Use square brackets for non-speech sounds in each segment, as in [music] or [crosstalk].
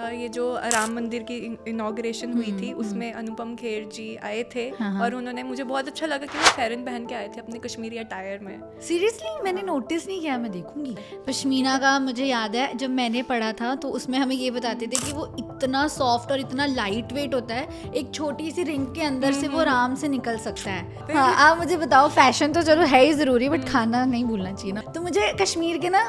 ये जो राम मंदिर की इनाग्रेशन हुई थी हम्म, उसमें हम्म। अनुपम खेर जी आए थे हाँ, हाँ। और उन्होंने मुझे बहुत अच्छा लगा कि वो फैरन पहन के आए थे अपने कश्मीरी अटायर में सीरियसली मैंने नोटिस नहीं किया मैं देखूंगी अच्छा। पश्मीना का मुझे याद है जब मैंने पढ़ा था तो उसमें हमें ये बताते थे कि वो इतना सॉफ्ट और इतना लाइट वेट होता है एक छोटी सी रिंग के अंदर से हम्म, वो आराम से निकल सकता है हाँ आप मुझे बताओ फैशन तो चलो है ही जरूरी बट खाना नहीं भूलना चाहिए ना तो मुझे कश्मीर के ना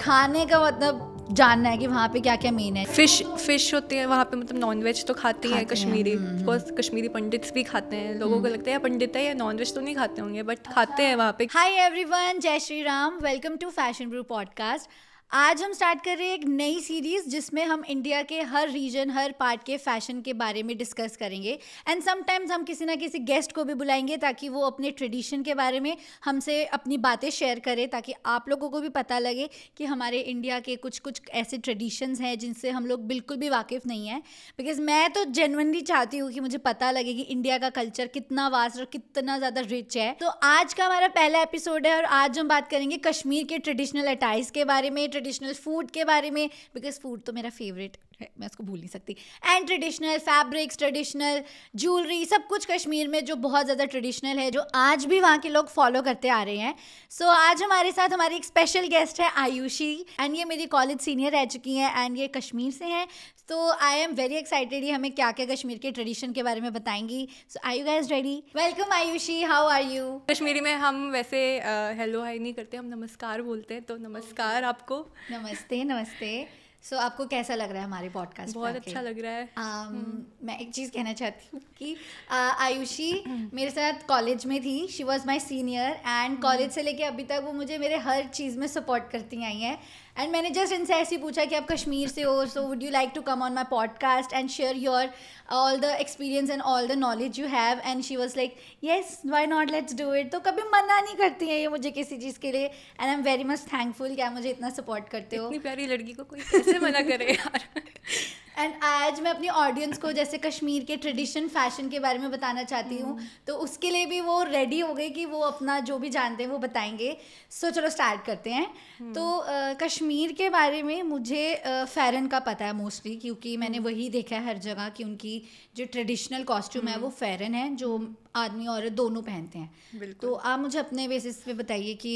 खाने का मतलब जानना है कि वहाँ पे क्या क्या मेन है फिश फिश होती है वहाँ पे मतलब नॉनवेज तो खाते, है हैं Kashmiri of course hmm, hmm, hmm. Kashmiri Pandit भी खाते हैं लोगों को लगता है पंडित है या वेज तो नहीं खाते होंगे बट खाते हैं वहाँ पे hi every Jai Shri Ram welcome to fashion brew podcast आज हम स्टार्ट कर रहे हैं एक नई सीरीज़ जिसमें हम इंडिया के हर रीजन हर पार्ट के फैशन के बारे में डिस्कस करेंगे एंड समटाइम्स हम किसी ना किसी गेस्ट को भी बुलाएंगे ताकि वो अपने ट्रेडिशन के बारे में हमसे अपनी बातें शेयर करें ताकि आप लोगों को भी पता लगे कि हमारे इंडिया के कुछ कुछ ऐसे ट्रेडिशंस हैं जिनसे हम लोग बिल्कुल भी वाकिफ़ नहीं हैं बिकॉज मैं तो जेनवनली चाहती हूँ कि मुझे पता लगे कि इंडिया का कल्चर कितना वास्ट और कितना ज़्यादा रिच है तो आज का हमारा पहला एपिसोड है और आज हम बात करेंगे कश्मीर के ट्रेडिशनल अटाइज के बारे में ट्रेडिशनल फूड के बारे में बिकॉज फूड तो मेरा फेवरेट मैं उसको भूल नहीं सकती and traditional fabrics traditional jewellery सब कुछ कश्मीर में जो बहुत ज़्यादा ट्रेडिशनल है जो आज भी वहाँ के लोग फॉलो करते आ रहे हैं सो so, आज हमारे साथ हमारी एक स्पेशल गेस्ट है आयुषी एंड ये मेरी कॉलेज सीनियर रह चुकी हैं एंड ये कश्मीर से हैं तो आई एम वेरी एक्साइटेड ये हमें क्या क्या कश्मीर के ट्रेडिशन के बारे में बताएंगी so I you guess ready welcome Ayushi how are you Kashmiri में हम वैसे हेलो uh, हाई नहीं करते हम नमस्कार बोलते हैं तो नमस्कार आपको नमस्ते नमस्ते सो so, आपको कैसा लग रहा है हमारे पॉडकास्ट बहुत अच्छा लग रहा है um, हम्म। मैं एक चीज़ कहना चाहती हूँ कि uh, आयुषी मेरे साथ कॉलेज में थी she was my senior and college से लेके अभी तक वो मुझे मेरे हर चीज़ में सपोर्ट करती आई हैं एंड मैंने जस्ट इनसे ऐसे पूछा कि आप कश्मीर से हो so would you like to come on my podcast and share your all the experience and all the knowledge you have and she was like yes why not let's do it तो कभी मना नहीं करती हैं ये मुझे किसी चीज़ के लिए and I am very much thankful कि आप मुझे इतना सपोर्ट करते हो प्यारी लड़की को कोई कैसे मना करे यार [laughs] एंड आज मैं अपनी ऑडियंस को जैसे कश्मीर के ट्रेडिशन फैशन के बारे में बताना चाहती हूँ तो उसके लिए भी वो रेडी हो गए कि वो अपना जो भी जानते हैं वो बताएंगे सो चलो स्टार्ट करते हैं तो हम्म। कश्मीर के बारे में मुझे फ़ेरन का पता है मोस्टली क्योंकि मैंने हम्म। वही देखा है हर जगह कि उनकी जो ट्रेडिशनल कॉस्ट्यूम है वो हम्म। फ़ेरन है जो आदमी औरत दोनों पहनते हैं तो आप मुझे अपने बेसिस पे बताइए कि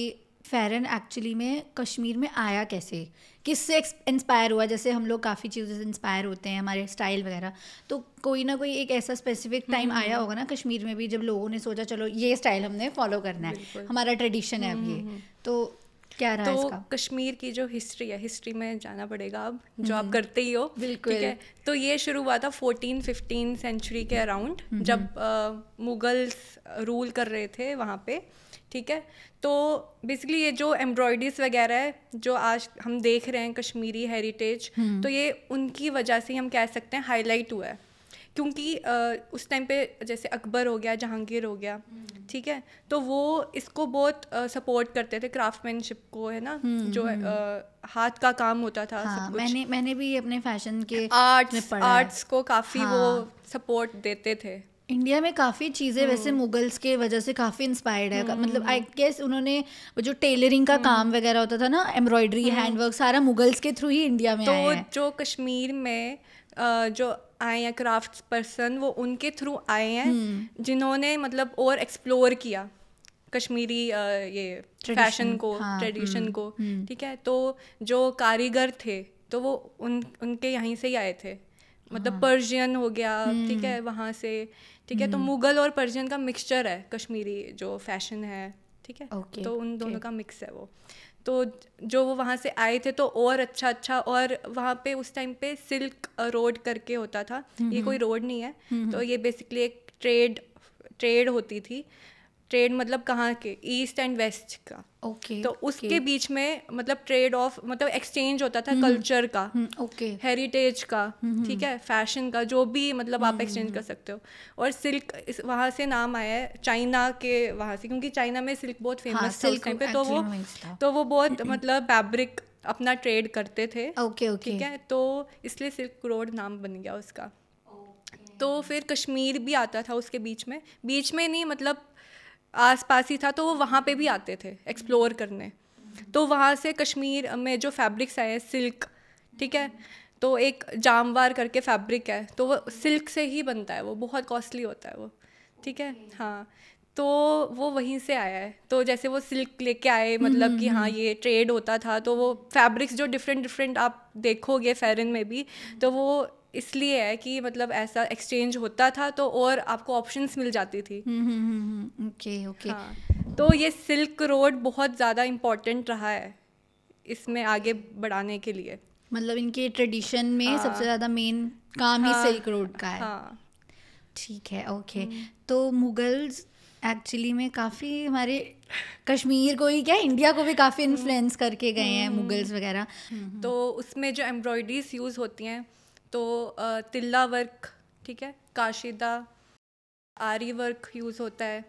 फ़ेरन एक्चुअली में कश्मीर में आया कैसे किससे इंस्पायर हुआ जैसे हम लोग काफ़ी चीज़ों से इंस्पायर होते हैं हमारे स्टाइल वगैरह तो कोई ना कोई एक ऐसा स्पेसिफिक टाइम हम्म, हम्म, आया हम्म। होगा ना कश्मीर में भी जब लोगों ने सोचा चलो ये स्टाइल हमने फॉलो करना है हमारा ट्रेडिशन है अब ये तो क्या रहा तो इसका? कश्मीर की जो हिस्ट्री है हिस्ट्री में जाना पड़ेगा अब जो आप करते ही हो बिल्कुल ठीक है तो ये शुरू हुआ था फोर्टीन फिफ्टीन सेंचुरी के अराउंड जब मुगल्स रूल कर रहे थे वहाँ पे ठीक है तो बेसिकली ये जो एम्ब्रॉयडरीज वगैरह है जो आज हम देख रहे हैं कश्मीरी हेरिटेज हम्म। तो ये उनकी वजह से हम कह सकते हैं हाईलाइट हुआ है क्योंकि आ, उस टाइम पे जैसे अकबर हो गया जहांगीर हो गया हम्म। ठीक है तो वो इसको बहुत सपोर्ट करते थे क्राफ्टमैनशिप को है ना हम्म, जो आ, हाथ का काम होता था हाँ, सब कुछ मैंने मैंने भी अपने फैशन के आर्ट्स आर्ट्स को काफ़ी हाँ, वो सपोर्ट देते थे इंडिया में काफ़ी चीज़ें हम्म। वैसे मुगल्स के वजह से काफ़ी इंस्पायर्ड है हम्म, मतलब आई हम्म, गेस उन्होंने जो टेलरिंग का काम वगैरह होता था ना एम्ब्रॉयडरी हैंडवर्क सारा मुगल्स के थ्रू ही इंडिया में तो आया जो कश्मीर में जो आए हैं क्राफ्ट पर्सन वो उनके थ्रू आए हैं जिन्होंने मतलब और एक्सप्लोर किया कश्मीरी ये फैशन को ट्रेडिशन हाँ, को ठीक है तो जो कारीगर थे तो वो उन उनके यहीं से ही आए थे मतलब हाँ. पर्शियन हो गया ठीक है हम्म। वहाँ से ठीक है तो हम्म। मुगल और पर्शियन का मिक्सचर है कश्मीरी जो फैशन है ठीक है okay, तो उन दोनों okay. का मिक्स है वो तो जो वो वहाँ से आए थे तो और अच्छा अच्छा और वहाँ पे उस टाइम पे सिल्क रोड करके होता था ये हम्म, कोई रोड नहीं है तो ये बेसिकली एक ट्रेड ट्रेड होती थी ट्रेड मतलब कहाँ के ईस्ट एंड वेस्ट का ओके okay, तो उसके okay. बीच में मतलब ट्रेड ऑफ मतलब एक्सचेंज होता था हम्म, कल्चर का हम्म, ओके हेरिटेज का हम्म, ठीक है फैशन का जो भी मतलब आप एक्सचेंज कर सकते हो और सिल्क वहाँ से नाम आया है चाइना के वहाँ से क्योंकि चाइना में सिल्क बहुत फेमस हाँ, था उस टाइम पे तो वो तो वो बहुत मतलब फैब्रिक अपना ट्रेड करते थे ओके ओके ठीक है तो इसलिए सिल्क रोड नाम बन गया उसका तो फिर कश्मीर भी आता था उसके बीच में बीच में नहीं मतलब आसपास ही था तो वो वहाँ पे भी आते थे एक्सप्लोर करने तो वहाँ से कश्मीर में जो फैब्रिक्स आए हैं सिल्क ठीक है तो एक जामवार करके फैब्रिक है तो वो सिल्क से ही बनता है वो बहुत कॉस्टली होता है वो ठीक है हाँ तो वो वहीं से आया है तो जैसे वो सिल्क लेके आए हम्म, मतलब कि हम्म, हाँ हम्म। ये ट्रेड होता था तो वो फैब्रिक्स जो डिफरेंट डिफरेंट आप देखोगे फेरन में भी तो वो इसलिए है कि मतलब ऐसा एक्सचेंज होता था तो और आपको ऑप्शंस मिल जाती थी ओके हम्म, ओके हम्म, हम्म, हाँ, तो ये सिल्क रोड बहुत ज़्यादा इम्पोर्टेंट रहा है इसमें आगे बढ़ाने के लिए मतलब इनके ट्रेडिशन में हाँ, सबसे ज़्यादा मेन काम हाँ, ही सिल्क रोड का है हाँ, ठीक है ओके तो मुगल्स एक्चुअली में काफ़ी हमारे कश्मीर को ही क्या इंडिया को भी काफ़ी इन्फ्लुएंस करके गए हैं मुगल्स वगैरह तो उसमें जो एम्ब्रॉयडरीज यूज़ होती हैं तो तिल्ला वर्क ठीक है काशिदा आरी वर्क यूज़ होता है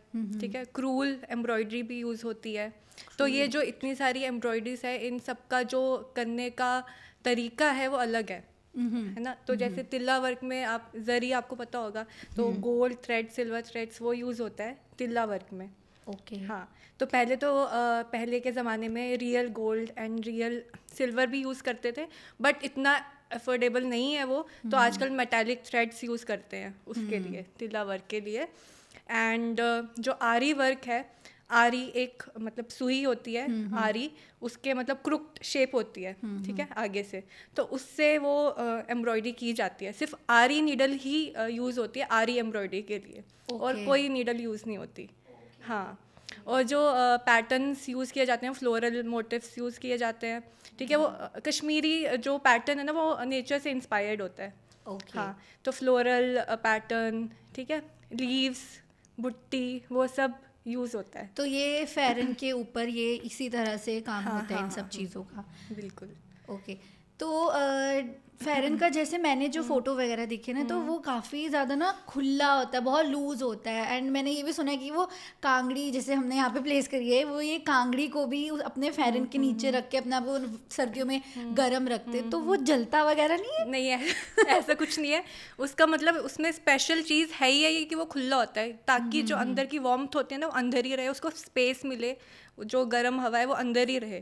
ठीक है क्रूल एम्ब्रॉयडरी भी यूज़ होती है तो ये जो इतनी सारी एम्ब्रॉयडरीज है इन सब का जो करने का तरीका है वो अलग है है ना तो जैसे तिल्ला वर्क में आप जरी आपको पता होगा तो गोल्ड थ्रेड सिल्वर थ्रेड्स वो यूज़ होता है तिल्ला वर्क में ओके okay. हाँ तो पहले तो आ, पहले के ज़माने में real gold and real silver भी यूज़ करते थे बट इतना अफोर्डेबल नहीं है वो तो हम्म। आजकल मेटालिक थ्रेड्स यूज़ करते हैं उसके हम्म। लिए तिला वर्क के लिए एंड uh, जो आरी वर्क है आरी एक मतलब सुई होती है हम्म, आरी उसके मतलब क्रुक्ट शेप होती है ठीक है आगे से तो उससे वो एम्ब्रॉयडरी uh, की जाती है सिर्फ आरी नीडल ही यूज़ uh, होती है आरी एम्ब्रॉयडरी के लिए okay. और कोई नीडल यूज़ नहीं होती हाँ और जो पैटर्न्स uh, यूज़ किए जाते हैं फ्लोरल मोटिव्स यूज़ किए जाते हैं ठीक है वो कश्मीरी जो पैटर्न है ना वो नेचर से इंस्पायर्ड होता है okay. हाँ तो फ्लोरल पैटर्न ठीक है लीव्स बुट्टी वो सब यूज होता है तो ये फेरन के ऊपर ये इसी तरह से काम हाँ, होता है इन हाँ, सब हाँ, चीज़ों का बिल्कुल ओके तो फेरन का जैसे मैंने जो हम्म। फोटो वगैरह देखे ना तो हम्म। वो काफ़ी ज़्यादा ना खुला होता है बहुत लूज होता है एंड मैंने ये भी सुना है कि वो कांगड़ी जैसे हमने यहाँ पे प्लेस करी है वो ये कांगड़ी को भी अपने फेरन के नीचे हम्म। रख के अपना वो सर्दियों में गर्म रखते तो वो जलता वगैरह नहीं है नहीं है [laughs] ऐसा कुछ नहीं है उसका मतलब उसमें स्पेशल चीज़ है ही है कि वो खुला होता है ताकि जो अंदर की वार्म होती है ना वो अंदर ही रहे उसको स्पेस मिले जो गर्म हवा है वो अंदर ही रहे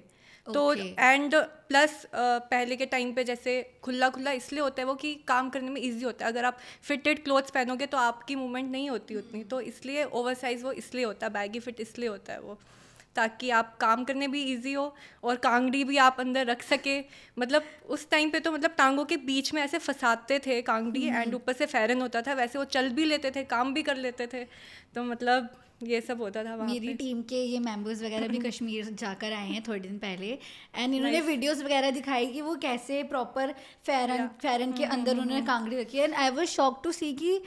तो एंड प्लस पहले के टाइम पे जैसे खुला खुला इसलिए होता है वो कि काम करने में इजी होता है अगर आप फिटेड क्लोथ्स पहनोगे तो आपकी मूवमेंट नहीं होती उतनी तो इसलिए ओवरसाइज वो इसलिए होता है बैगी फिट इसलिए होता है वो ताकि आप काम करने भी इजी हो और कांगड़ी भी आप अंदर रख सके मतलब उस टाइम पे तो मतलब टांगों के बीच में ऐसे फंसाते थे कांगड़ी एंड हम्म, हम्म। ऊपर से फैरन होता था वैसे वो चल भी लेते थे काम भी कर लेते थे तो मतलब ये सब होता था वहाँ मेरी टीम के ये मेंबर्स वगैरह भी [clears throat] कश्मीर जाकर आए हैं थोड़े दिन पहले एंड इन्होंने वीडियोस वगैरह दिखाई कि वो कैसे प्रॉपर फेरन फेरन के हम्म, हम्म, अंदर हम्म, उन्होंने कांगड़ी रखी and I was shock to see कि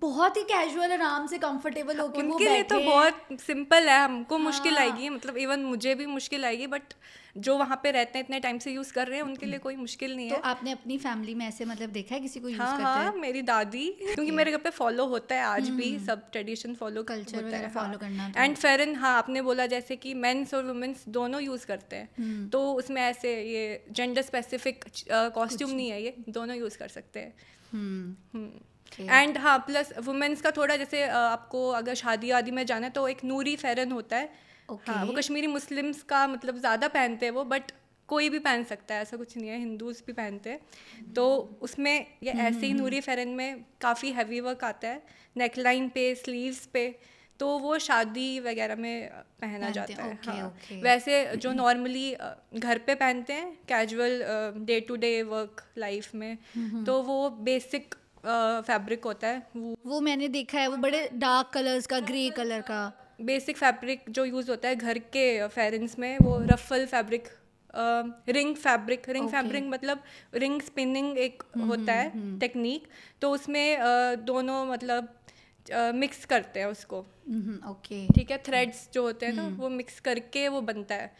बहुत ही कैजुअल आराम से कंफर्टेबल होकर उनके लिए तो बहुत सिंपल है हमको हाँ। मुश्किल आएगी मतलब इवन मुझे भी मुश्किल आएगी बट but... जो वहाँ पे रहते हैं इतने टाइम से यूज़ कर रहे हैं उनके लिए कोई मुश्किल नहीं तो है आपने अपनी फैमिली में ऐसे मतलब देखा है किसी को यूज़ हाँ करते हाँ है? मेरी दादी क्योंकि मेरे घर पे फॉलो होता है आज भी हम्म। सब ट्रेडिशन फॉलो कल्चर फॉलो करना एंड तो। फेरन हाँ आपने बोला जैसे कि मेन्स और वुमेन्स दोनों यूज़ करते हैं हम्म। तो उसमें ऐसे ये जेंडर स्पेसिफिक कॉस्ट्यूम नहीं है ये दोनों यूज़ कर सकते हैं एंड हम्म। हाँ प्लस वुमेंस का थोड़ा जैसे आपको अगर शादी आदि में जाना है तो एक नूरी फेरन होता है okay. हाँ वो कश्मीरी मुस्लिम्स का मतलब ज़्यादा पहनते हैं वो बट कोई भी पहन सकता है ऐसा कुछ नहीं है हिंदूज भी पहनते हैं तो उसमें ये ऐसे ही हम्म। नूरी फेरन में काफ़ी हैवी वर्क आता है नेकलाइन पे स्लीव्स पे तो वो शादी वगैरह में पहना जाता है okay, हाँ okay. वैसे जो नॉर्मली घर पे पहनते हैं casual day to day work life में तो वो बेसिक फैब्रिक होता है वो वो मैंने देखा है वो बड़े डार्क कलर्स का ग्रे कलर का बेसिक फैब्रिक जो यूज़ होता है घर के फेरेंस में वो रफल fabric ring fabric ring fabric मतलब रिंग स्पिनिंग एक हम्म, होता हम्म, है हम्म। टेक्निक तो उसमें uh, दोनों मतलब मिक्स uh, करते हैं उसको ओके ठीक है थ्रेड्स जो होते हैं ना वो मिक्स करके वो बनता है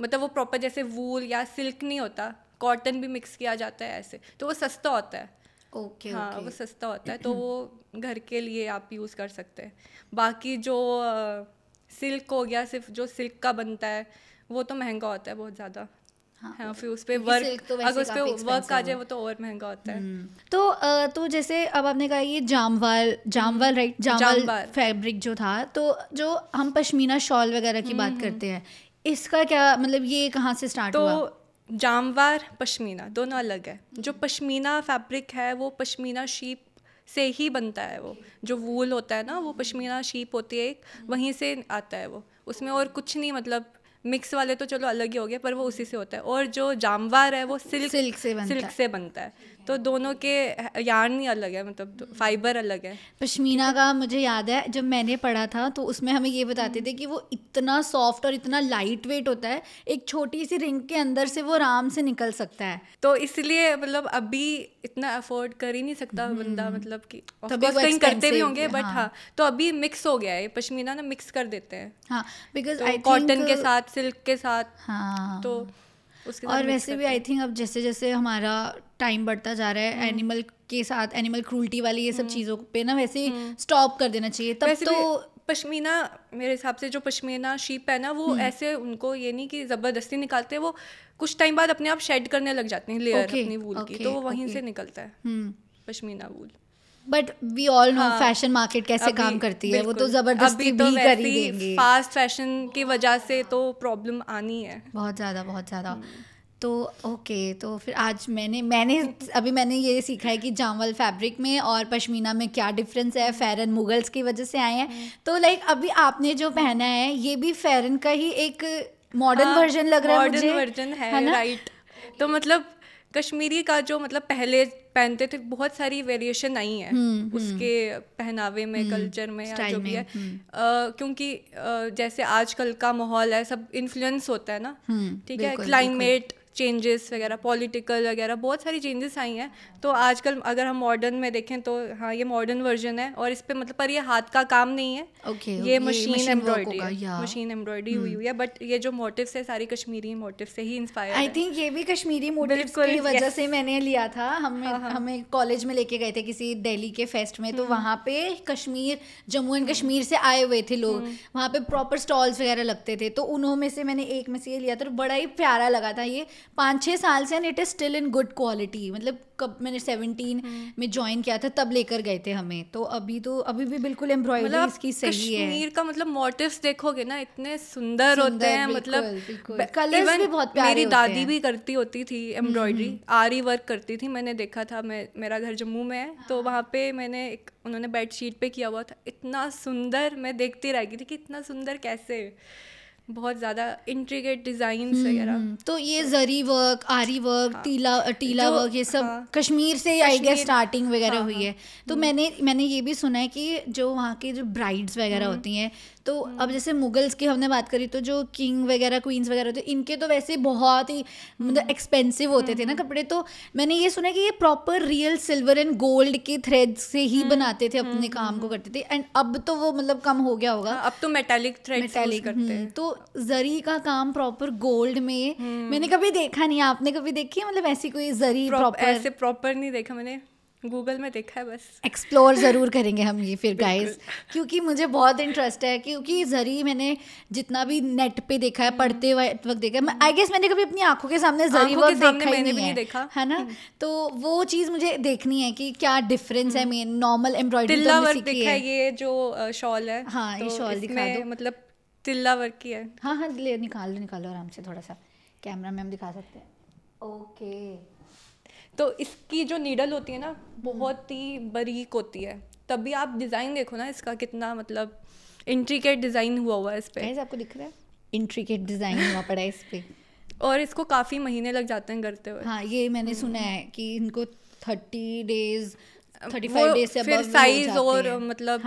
मतलब वो प्रॉपर जैसे वूल या सिल्क नहीं होता कॉटन भी मिक्स किया जाता है ऐसे तो वो सस्ता होता है ओके हाँ वो सस्ता होता है तो [clears throat] वो घर के लिए आप यूज़ कर सकते हैं बाकी जो सिल्क हो गया सिर्फ जो सिल्क का बनता है वो तो महंगा होता है बहुत ज़्यादा हाँ, हाँ फिर उस पर वर्क तो अगर उस पे वर्क आ जाए वो तो और महंगा होता है हम्म, तो तो जैसे अब आपने कहा ये jamawar jamawar right hmm, jamawar fabric जो था तो जो हम पश्मीना शॉल वगैरह की बात हम्म, करते हैं इसका क्या मतलब ये कहाँ से स्टार्ट तो हुआ? जामवार पश्मीना दोनों अलग है जो पश्मीना फैब्रिक है वो पश्मीना शीप से ही बनता है वो जो वूल होता है ना वो पश्मीना शीप होती है एक वहीं से आता है वो उसमें और कुछ नहीं मतलब मिक्स वाले तो चलो अलग ही हो गए पर वो उसी से होता है और जो जामवार है वो सिल्क सिल्क से बनता सिल्क है। से बनता है तो दोनों के यार नहीं अलग है मतलब फाइबर अलग है पश्मीना का मुझे याद है जब मैंने पढ़ा था तो उसमें हमें ये बताते हम्म। थे कि वो इतना सॉफ्ट और इतना लाइट वेट होता है एक छोटी सी रिंग के अंदर से वो आराम से निकल सकता है तो इसलिए मतलब अभी इतना अफोर्ड कर ही नहीं सकता हम्म। बंदा मतलब कि कहीं करते भी होंगे बट हाँ।, हाँ तो अभी मिक्स हो गया है पश्मीना ना मिक्स कर देते हैं हाँ बिकॉज कॉटन तो के साथ सिल्क के साथ हाँ तो और वैसे भी आई थिंक अब जैसे जैसे हमारा टाइम बढ़ता जा रहा है एनिमल हम्म। के साथ एनिमल क्रूल्टी वाली ये सब हम्म। चीज़ों पे ना वैसे स्टॉप हम्म। कर देना चाहिए तब तो पश्मीना मेरे हिसाब से जो पश्मीना शीप है ना वो ऐसे उनको ये नहीं कि ज़बरदस्ती निकालते हैं वो कुछ टाइम बाद अपने आप शेड करने लग जाते हैं लेयर okay, अपनी वूल okay, की तो वो वहीं okay. से निकलता है pashmina wool but we all know fashion market कैसे काम करती है वो तो जबरदस्ती तो भी कर ही फास्ट फैशन की वजह से तो प्रॉब्लम आनी है बहुत ज़्यादा बहुत ज़्यादा हम्म। तो ओके तो फिर आज मैंने मैंने अभी मैंने ये सीखा है कि जामवल फैब्रिक में और पश्मीना में क्या डिफरेंस है फ़ेरन हम्म। मुगल्स की वजह से आए हैं हम्म। तो लाइक अभी आपने जो पहना है ये भी फ़ेरन का ही एक मॉडर्न वर्जन हाँ, लग रहा है मॉडर्न वर्जन है, राइट तो मतलब कश्मीरी का जो मतलब पहले पहनते थे बहुत सारी वेरिएशन आई है हम्म, हम्म। उसके पहनावे में कल्चर हम्म, में या जो भी है क्योंकि जैसे आजकल का माहौल है सब इन्फ्लुएंस होता है ना ठीक है क्लाइमेट चेंजेस वगैरह पॉलिटिकल वगैरह बहुत सारी चेंजेस आई हैं तो आजकल अगर हम मॉडर्न में देखें तो हाँ ये मॉडर्न वर्जन है और इस पर मतलब पर ये हाथ का काम नहीं है okay, ये मशीन एम्ब्रॉयडरी मशीन एम्ब्रॉयडरी हुई hmm. हुई है बट ये जो मोटिव्स है सारी कश्मीरी मोटिव से ही इंस्पायर आई थिंक ये भी कश्मीरी मोटिव की वजह से मैंने लिया था हाँ, हाँ, हाँ। हमें हमें कॉलेज में लेके गए थे किसी दिल्ली के फेस्ट में तो hmm. वहाँ पे कश्मीर जम्मू एंड hmm. कश्मीर से आए हुए थे लोग वहाँ पे प्रॉपर स्टॉल्स वगैरह लगते थे तो उन्होंने से मैंने एक में से ये लिया था बड़ा ही प्यारा लगा था ये पाँच छः साल से and it is still in good quality मतलब कब मैंने सेवनटीन हम्म। में ज्वाइन किया था तब लेकर गए थे हमें तो अभी तो अभी भी बिल्कुल एम्ब्रॉयडरी मतलब इसकी सही है कश्मीर का मतलब मोटिव देखोगे ना इतने सुंदर होते हैं मतलब कलर्स भी बहुत प्यारे मेरी दादी भी करती होती थी एम्ब्रॉयडरी हम्म, हम्म। आरी वर्क करती थी मैंने देखा था मैं मेरा घर जम्मू में है तो हाँ। वहाँ पे मैंने एक उन्होंने बेडशीट पे किया हुआ था इतना सुंदर मैं देखती रह गई थी कि इतना सुंदर कैसे बहुत ज़्यादा इंट्रीगेट हम्म, डिज़ाइन वगैरह हम्म, तो ये जरी वर्क आरी वर्क हाँ, टीला टीला वर्क ये सब हाँ, कश्मीर से आई गेस स्टार्टिंग वगैरह हाँ, हुई हाँ। है तो हम्म। मैंने मैंने ये भी सुना है कि जो वहाँ के जो ब्राइड्स वगैरह होती हैं तो अब हम्म। जैसे मुगल्स की हमने बात करी तो जो किंग वगैरह क्वींस वगैरह थे इनके तो वैसे बहुत ही मतलब एक्सपेंसिव हम्म। होते थे ना हम्म। कपड़े तो मैंने ये सुना कि ये proper real silver and gold के थ्रेड से ही बनाते थे अपने काम को करते थे एंड अब तो वो मतलब कम हो गया होगा हाँ, अब तो मेटेलिक थ्रेड मेटेलिक तो जरी का काम प्रॉपर गोल्ड में मैंने कभी देखा नहीं आपने कभी देखी मतलब ऐसी कोई जरी प्रॉपर ऐसे प्रॉपर नहीं देखा मैंने गूगल में देखा है बस एक्सप्लोर ज़रूर करेंगे हम ये फिर गाइस क्योंकि मुझे बहुत इंटरेस्ट है क्योंकि जरी मैंने जितना भी नेट पे देखा है पढ़ते वक्त देखा है आई गेस मैंने कभी अपनी आंखों के सामने जरी वर्क देखा ही नहीं, है देखा है ना हम्म। तो वो चीज़ मुझे देखनी है कि क्या डिफरेंस है मेन नॉर्मल एम्ब्रॉयडरी तो है ये जो शॉल है हाँ ये शॉल तो दिखा दो मतलब तिल्ला वर्क की है हाँ हाँ निकाल लो निकालो आराम से थोड़ा सा कैमरा में हम दिखा सकते हैं ओके तो इसकी जो नीडल होती है ना बहुत ही बरीक होती है तभी आप डिज़ाइन देखो ना इसका कितना मतलब इंट्रीकेट डिज़ाइन हुआ हुआ है इस पर आपको दिख रहा है इंट्रीकेट डिज़ाइन हुआ पड़ा है इस पर और इसको काफ़ी महीने लग जाते हैं करते हुए हाँ ये मैंने सुना है कि इनको थर्टी डेज थर्टी फिर साइज और मतलब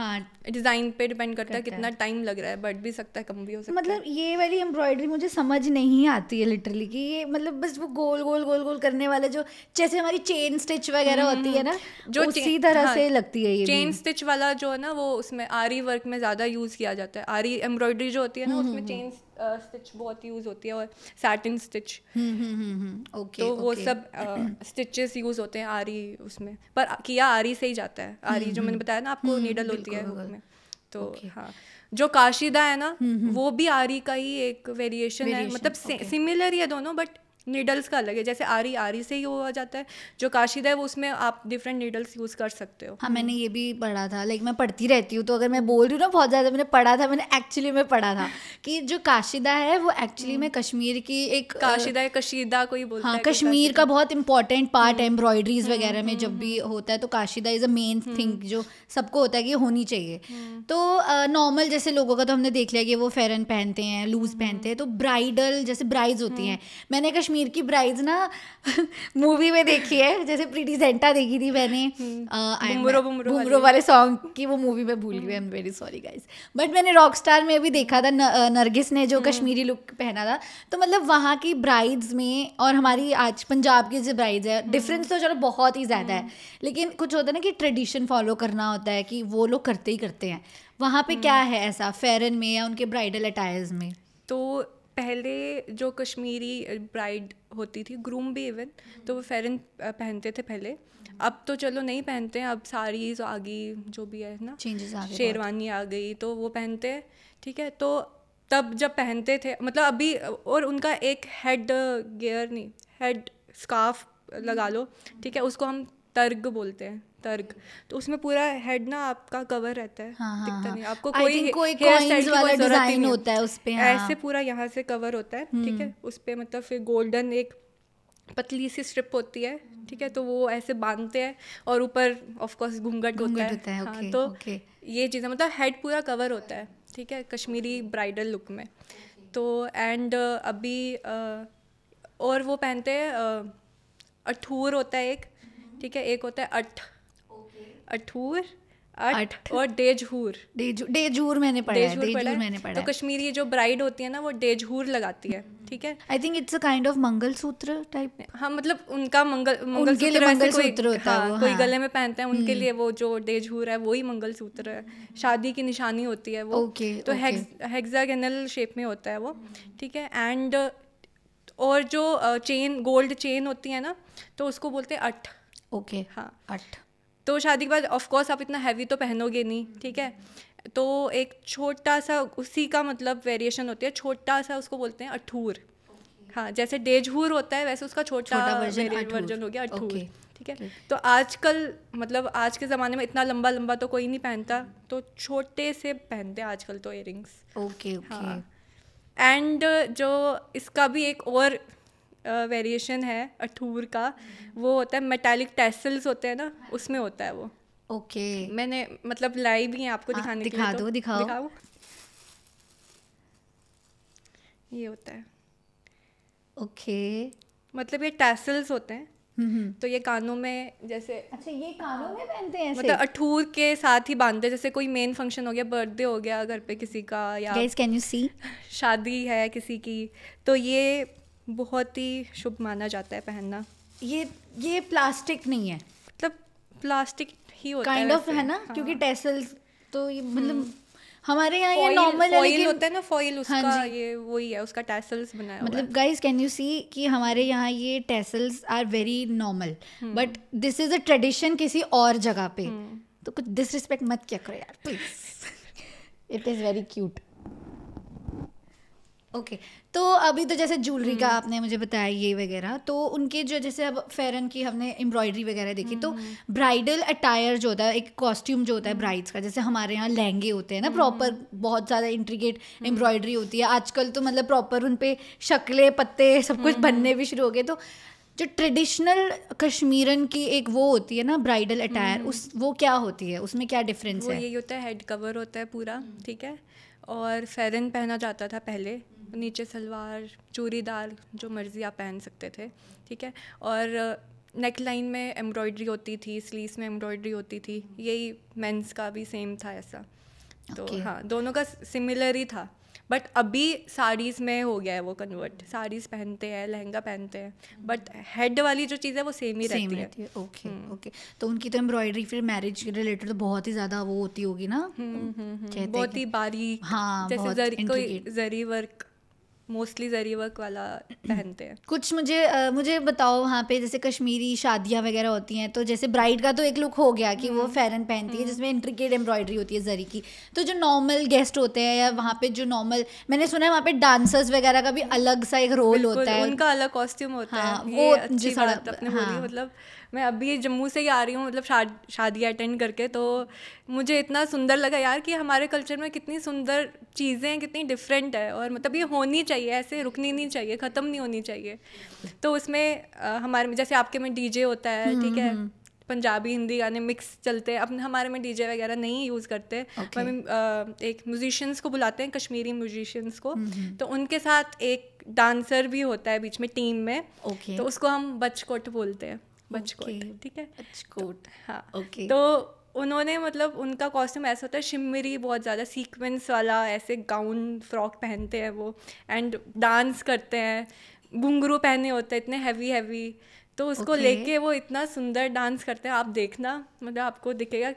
डिज़ाइन हाँ। पे डिपेंड करता, है कितना टाइम लग रहा है बढ़ भी सकता है कम भी हो सकता मतलब ये वाली एम्ब्रॉयडरी मुझे समझ नहीं आती है लिटरली कि ये मतलब बस वो गोल गोल गोल गोल करने वाले जो जैसे हमारी चेन स्टिच वगैरह होती है ना हम्म, जो उसी तरह हाँ, से लगती है ये चेन स्टिच वाला जो है ना वो उसमें आरी वर्क में ज़्यादा यूज़ किया जाता है आरी एम्ब्रॉयडरी जो होती है ना हम्म, उसमें चेन हम्म, स्टिच बहुत यूज़ होती है और सैटिन स्टिच ओके तो वो सब स्टिचेस यूज़ होते हैं आरी उसमें पर किया आरी से ही जाता है आरी हम्म, जो मैंने हम्म। बताया ना आपको नीडल हम्म, होती है उसमें तो हाँ जो काशिदा है ना वो भी आरी का ही एक वेरिएशन है मतलब सिमिलर ही है दोनों बट नीडल्स का अलग है जैसे आरी आरी से ही हो जाता है जो काशिद है वो उसमें आप डिफरेंट नीडल्स यूज़ कर सकते हो हाँ मैंने ये भी पढ़ा था लाइक मैं पढ़ती रहती हूँ तो अगर मैं बोल रही हूँ ना बहुत ज़्यादा मैंने पढ़ा था मैंने एक्चुअली में पढ़ा था [laughs] कि जो काशिदा है वो एक्चुअली में हम्म। कश्मीर की एक काशिदा कशीदा कोई बोलता हाँ कश्मीर का बहुत इंपॉर्टेंट पार्ट है एम्ब्रॉयडरीज हम्म। वगैरह में हम्म, जब भी होता है तो kashida is a main thing जो सबको होता है कि होनी चाहिए तो नॉर्मल जैसे लोगों का तो हमने देख लिया कि वो फेरन पहनते हैं लूज पहनते हैं तो ब्राइडल जैसे ब्राइड्स होती हैं मैंने कश्मीर कश्मीर की ब्राइड्स ना मूवी में देखी है जैसे प्रीति जेंटा देखी थी मैंने हम्म। uh, बुम्बरो वाले सॉन्ग की वो मूवी में भूल गई I am very sorry guys but मैंने रॉक स्टार में भी देखा था नरगिस uh, ने जो हम्म। कश्मीरी लुक पहना था तो मतलब वहाँ की ब्राइड्स में और हमारी आज पंजाब की जो ब्राइड्स है डिफरेंस तो चलो बहुत ही ज़्यादा है हम्म। लेकिन कुछ होता है ना कि ट्रेडिशन फॉलो करना होता है कि वो लोग करते ही करते हैं वहाँ पे क्या है ऐसा फेरन में या उनके ब्राइडल अटायर्स में तो पहले जो कश्मीरी ब्राइड होती थी ग्रूम भी इवन हम्म। तो वो फेरन पहनते थे पहले हम्म। अब तो चलो नहीं पहनते हैं अब साड़ीज आ गई जो भी है ना शेरवानी आ गई तो वो पहनते हैं ठीक है तो तब जब पहनते थे मतलब अभी और उनका एक हेड गेयर नहीं हेड स्काफ लगा हम्म। लो ठीक है उसको हम तर्ग बोलते हैं तर्क तो उसमें पूरा हेड ना आपका कवर रहता है हाँ, हाँ, दिखता हाँ, नहीं आपको कोई कोई वाला डिजाइन होता है उस पे हाँ. ऐसे पूरा यहाँ से कवर होता है ठीक है हम्म। उस पे मतलब फिर गोल्डन एक पतली सी स्ट्रिप होती है ठीक है तो वो ऐसे बांधते हैं और ऊपर ऑफ कोर्स घूंघट होता है, होता है हाँ, तो ये चीज़ें मतलब हेड पूरा कवर होता है ठीक है कश्मीरी ब्राइडल लुक में तो एंड अभी और वो पहनते हैं अठूर होता है एक ठीक है एक होता है अठ अठूर अठ और डेजहूर डेजहूर मैंने पढ़ा है मैंने पढ़ा तो कश्मीरी जो ब्राइड होती है ना वो डेजहूर लगाती है ठीक है I think it's a kind of sutra type हाँ मतलब उनका मंगल मंगल सूत्र होता है हाँ, कोई हाँ। गले में पहनते हैं उनके हम्म। लिए वो जो डेजहूर है वही सूत्र है शादी की निशानी होती है वो तो हेक्सागोनल शेप में होता है वो ठीक है एंड और जो चेन गोल्ड चेन होती है ना तो उसको बोलते हैं अठ ओके हाँ तो शादी के बाद ऑफकोर्स आप इतना हैवी तो पहनोगे नहीं ठीक है तो एक छोटा सा उसी का मतलब वेरिएशन होती है छोटा सा उसको बोलते हैं अठूर हाँ जैसे डेजहूर होता है वैसे उसका छोटा वर्जन हो गया अठूर ठीक है तो आजकल मतलब आज के ज़माने में इतना लंबा लंबा तो कोई नहीं पहनता तो छोटे से पहनते हैं आजकल तो इयर ओके ओके एंड हाँ। जो इसका भी एक और वेरिएशन है अठूर का वो होता है मेटालिक टेसल्स होते हैं ना उसमें होता है वो ओके मैंने मतलब लाई भी है आपको हाँ, दिखाने दिखा तो। दो दिखाओ दिखाओ ये होता है ओके मतलब ये टैसल्स होते हैं हम्म, हम्म। तो ये कानों में जैसे अच्छा ये कानों में पहनते हैं मतलब अठूर के साथ ही बांधते हैं जैसे कोई मेन फंक्शन हो गया बर्थडे हो गया घर पे किसी का या कैन यू सी शादी है किसी की तो ये बहुत ही शुभ माना जाता है पहनना ये ये प्लास्टिक नहीं है मतलब प्लास्टिक ही होता kind है ऑफ है ना हाँ। क्योंकि टेसल्स तो ये हम्म। मतलब हमारे यहाँ ये नॉर्मल लेकिन होता है ना फॉइल हाँ उसका हाँ ये वही है उसका टेसल्स बनाया मतलब गाइस कैन यू सी कि हमारे यहाँ ये tassels are very normal but this is a tradition किसी और जगह पे हम्म। तो कुछ डिसरिस्पेक्ट मत क्या करो यार please it is very cute okay okay. तो अभी तो जैसे ज्वेलरी का हम्म। आपने मुझे बताया ये वगैरह तो उनके जो जैसे अब फेरन की हमने एम्ब्रॉयडरी वगैरह देखी तो ब्राइडल हम्म। अटायर जो होता है एक कॉस्ट्यूम जो होता है ब्राइड्स हम्म। का जैसे हमारे यहाँ लहंगे होते हैं ना प्रॉपर बहुत ज़्यादा इंट्रीगेट एम्ब्रॉयडरी होती है आजकल तो मतलब प्रॉपर उन पर शक्लें पत्ते सब कुछ बनने भी शुरू हो गए तो जो ट्रेडिशनल कश्मीरन की एक वो होती है ना ब्राइडल अटायर उस वो क्या होती है उसमें क्या डिफरेंस है ये होता है हेड कवर होता है पूरा ठीक है और फेरन पहना जाता था पहले नीचे सलवार चूड़ीदार जो मर्ज़ी आप पहन सकते थे ठीक है और नेक uh, लाइन में एम्ब्रॉयडरी होती थी स्लीव्स में एम्ब्रॉयडरी होती थी यही मेंस का भी सेम था ऐसा तो okay. तो हाँ दोनों का सिमिलर ही था बट अभी साड़ीज़ में हो गया है वो कन्वर्ट साड़ीज़ पहनते हैं लहंगा पहनते हैं बट हेड वाली जो चीज़ है वो सेम ही सेम रहती, रहती है ओके ओके हम्म। okay. तो उनकी तो एम्ब्रॉयडरी फिर मैरिज के रिलेटेड तो बहुत ही ज़्यादा वो होती होगी ना हुँ, हम्म, हुँ, हम्म, बहुत ही बारीक हाँ जैसे जरी कोई zari work mostly zari work वाला पहनते हैं कुछ मुझे आ, मुझे बताओ वहाँ पे जैसे कश्मीरी शादियाँ वगैरह होती हैं तो जैसे ब्राइड का तो एक लुक हो गया कि वो फेरन हम्म। पहनती है हम्म। जिसमें इंट्रिकेट एम्ब्रॉयडरी होती है जरी की तो जो नॉर्मल गेस्ट होते हैं या वहाँ पे जो नॉर्मल मैंने सुना है वहाँ पे डांसर्स वगैरह का भी अलग सा एक रोल होता है उनका अलग कॉस्ट्यूम होता है हाँ, वो जिस हाँ। मतलब मैं अभी जम्मू से ही आ रही हूँ मतलब शाद, शादी अटेंड करके तो मुझे इतना सुंदर लगा यार कि हमारे कल्चर में कितनी सुंदर चीज़ें कितनी डिफरेंट है और मतलब ये होनी चाहिए ऐसे रुकनी नहीं चाहिए ख़त्म नहीं होनी चाहिए तो उसमें हमारे में जैसे आपके में डीजे होता है हम्म, ठीक है हम्म, हम्म। पंजाबी हिंदी गाने मिक्स चलते हैं अपने हमारे में डीजे वगैरह नहीं यूज़ करते okay. हम एक म्यूजिशियंस को बुलाते हैं कश्मीरी म्यूजिशियंस को mm-hmm. तो उनके साथ एक डांसर भी होता है बीच में टीम में okay. तो उसको हम बचकोट बोलते हैं ठीक है बचकोट तो, हाँ ओके तो उन्होंने मतलब उनका कॉस्ट्यूम ऐसा होता है शिमरी बहुत ज़्यादा सीक्वेंस वाला ऐसे गाउन फ्रॉक पहनते हैं वो एंड डांस करते हैं घुंगरू पहने होते हैं इतने हैवी हैवी तो उसको okay. लेके वो इतना सुंदर डांस करते हैं आप देखना मतलब आपको दिखेगा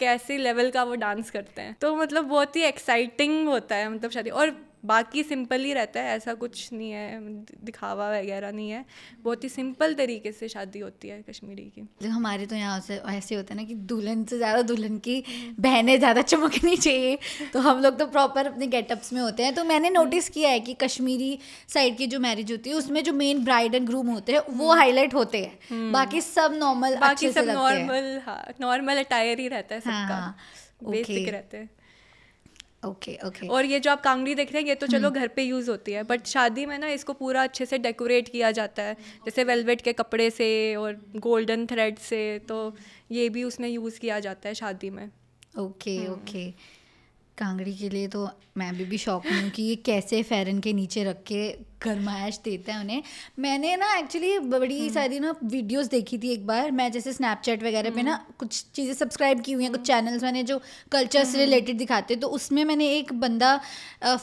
कैसे लेवल का वो डांस करते हैं तो मतलब बहुत ही एक्साइटिंग होता है मतलब शादी और बाकी सिंपल ही रहता है ऐसा कुछ नहीं है दिखावा वगैरह नहीं है बहुत ही सिंपल तरीके से शादी होती है कश्मीरी की जो हमारे तो यहाँ से ऐसे होता है ना कि दुल्हन से ज़्यादा दुल्हन की बहनें ज़्यादा चमकनी चाहिए तो हम लोग तो प्रॉपर अपने गेटअप्स में होते हैं तो मैंने नोटिस किया है कि कश्मीरी साइड की जो मैरिज होती है उसमें जो मेन ब्राइड एंड ग्रूम होते हैं वो हाईलाइट हम्म। होते हैं हम्म। बाकी सब नॉर्मल बाकी सब नॉर्मल हाँ नॉर्मल अटायर ही रहता है सबका बेसिक हाँ, रहते हैं ओके okay, ओके okay. और ये जो आप कांगड़ी देख रहे हैं ये तो चलो हम्म। घर पे यूज़ होती है बट शादी में ना इसको पूरा अच्छे से डेकोरेट किया जाता है जैसे वेलवेट के कपड़े से और गोल्डन थ्रेड से तो ये भी उसमें यूज़ किया जाता है शादी में ओके okay, ओके हम्म। कांगड़ी के लिए तो मैं भी भी शौक हूँ कि ये कैसे फेरन के नीचे रख के गरमाइश देता है उन्हें मैंने ना एक्चुअली बड़ी हम्म। सारी ना वीडियोस देखी थी एक बार मैं जैसे स्नैपचैट वगैरह पे ना हम्म। कुछ चीज़ें सब्सक्राइब की हुई हैं कुछ चैनल्स मैंने जो कल्चर से रिलेटेड हम्म। दिखाते तो उसमें मैंने एक बंदा